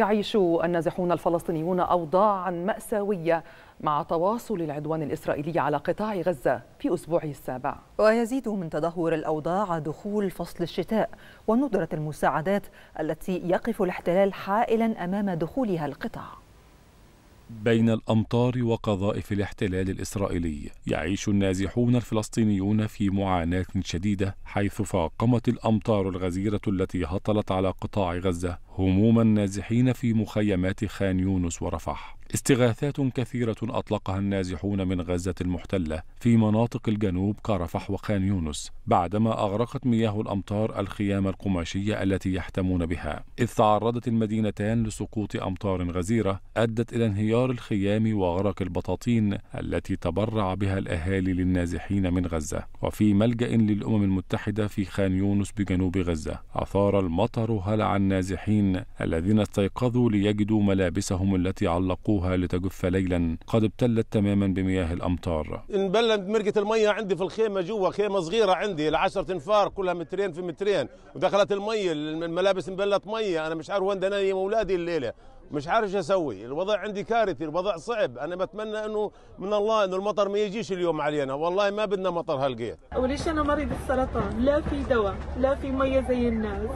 يعيش النازحون الفلسطينيون أوضاعا مأساوية مع تواصل العدوان الإسرائيلي على قطاع غزة في أسبوعه السابع ويزيد من تدهور الأوضاع دخول فصل الشتاء وندرة المساعدات التي يقف الاحتلال حائلا أمام دخولها القطاع بين الأمطار وقذائف الاحتلال الإسرائيلي يعيش النازحون الفلسطينيون في معاناة شديدة حيث فاقمت الأمطار الغزيرة التي هطلت على قطاع غزة هموم النازحين في مخيمات خان يونس ورفح استغاثات كثيرة أطلقها النازحون من غزة المحتلة في مناطق الجنوب كرفح وخان يونس بعدما أغرقت مياه الأمطار الخيام القماشية التي يحتمون بها إذ تعرضت المدينتان لسقوط أمطار غزيرة أدت إلى انهيار الخيام وغرق البطاطين التي تبرع بها الأهالي للنازحين من غزة وفي ملجأ للأمم المتحدة في خان يونس بجنوب غزة أثار المطر هلع النازحين الذين استيقظوا ليجدوا ملابسهم التي علقوها أطلقوها لتجف ليلا قد ابتلت تماما بمياه الأمطار انبلت مرقة المية عندي في الخيمة جوا خيمة صغيرة عندي العشرة انفار كلها مترين في مترين ودخلت المية الملابس انبلت مية أنا مش عارف وين أنا أولادي الليلة مش عارف شو اسوي الوضع عندي كارثي الوضع صعب انا بتمنى انه من الله انه المطر ما يجيش اليوم علينا والله ما بدنا مطر اول شيء انا مريض السرطان لا في دواء لا في ميه زي الناس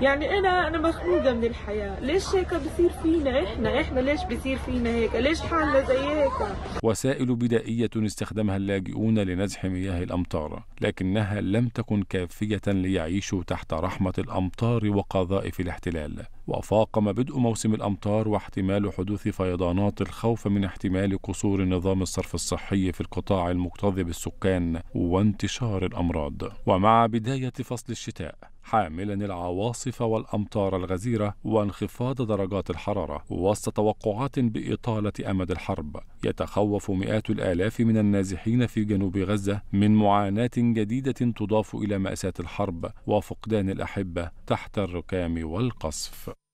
يعني انا انا مخنوقه من الحياه ليش هيك بصير فينا احنا احنا ليش بصير فينا هيك ليش حالنا زي هيك وسائل بدائيه استخدمها اللاجئون لنزح مياه الامطار لكنها لم تكن كافيه ليعيشوا تحت رحمه الامطار وقذائف الاحتلال وفاقم بدء موسم الامطار الأسعار واحتمال حدوث فيضانات الخوف من احتمال قصور نظام الصرف الصحي في القطاع المكتظ بالسكان وانتشار الأمراض ومع بداية فصل الشتاء حاملا العواصف والامطار الغزيره وانخفاض درجات الحراره وسط توقعات باطاله امد الحرب يتخوف مئات الالاف من النازحين في جنوب غزه من معاناه جديده تضاف الى ماساه الحرب وفقدان الاحبه تحت الركام والقصف